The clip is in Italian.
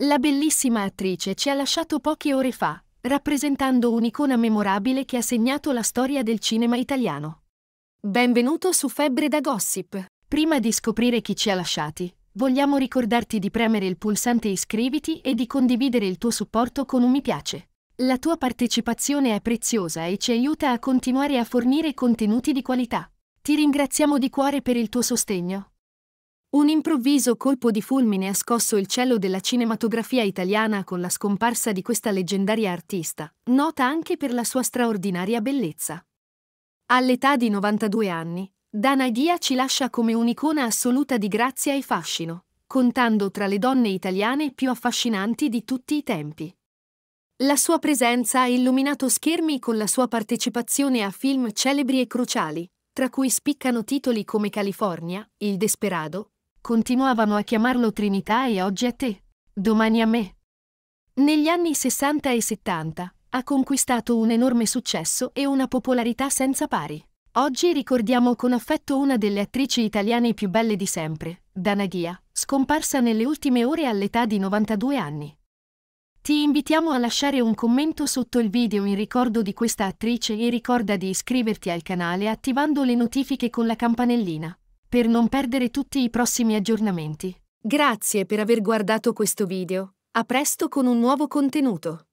La bellissima attrice ci ha lasciato poche ore fa, rappresentando un'icona memorabile che ha segnato la storia del cinema italiano. Benvenuto su Febbre da Gossip. Prima di scoprire chi ci ha lasciati, vogliamo ricordarti di premere il pulsante iscriviti e di condividere il tuo supporto con un mi piace. La tua partecipazione è preziosa e ci aiuta a continuare a fornire contenuti di qualità. Ti ringraziamo di cuore per il tuo sostegno. Un improvviso colpo di fulmine ha scosso il cielo della cinematografia italiana con la scomparsa di questa leggendaria artista, nota anche per la sua straordinaria bellezza. All'età di 92 anni, Dana Ghia ci lascia come un'icona assoluta di grazia e fascino, contando tra le donne italiane più affascinanti di tutti i tempi. La sua presenza ha illuminato schermi con la sua partecipazione a film celebri e cruciali, tra cui spiccano titoli come California, Il Desperado, continuavano a chiamarlo Trinità e oggi a te, domani a me. Negli anni 60 e 70 ha conquistato un enorme successo e una popolarità senza pari. Oggi ricordiamo con affetto una delle attrici italiane più belle di sempre, Dana scomparsa nelle ultime ore all'età di 92 anni. Ti invitiamo a lasciare un commento sotto il video in ricordo di questa attrice e ricorda di iscriverti al canale attivando le notifiche con la campanellina per non perdere tutti i prossimi aggiornamenti. Grazie per aver guardato questo video. A presto con un nuovo contenuto.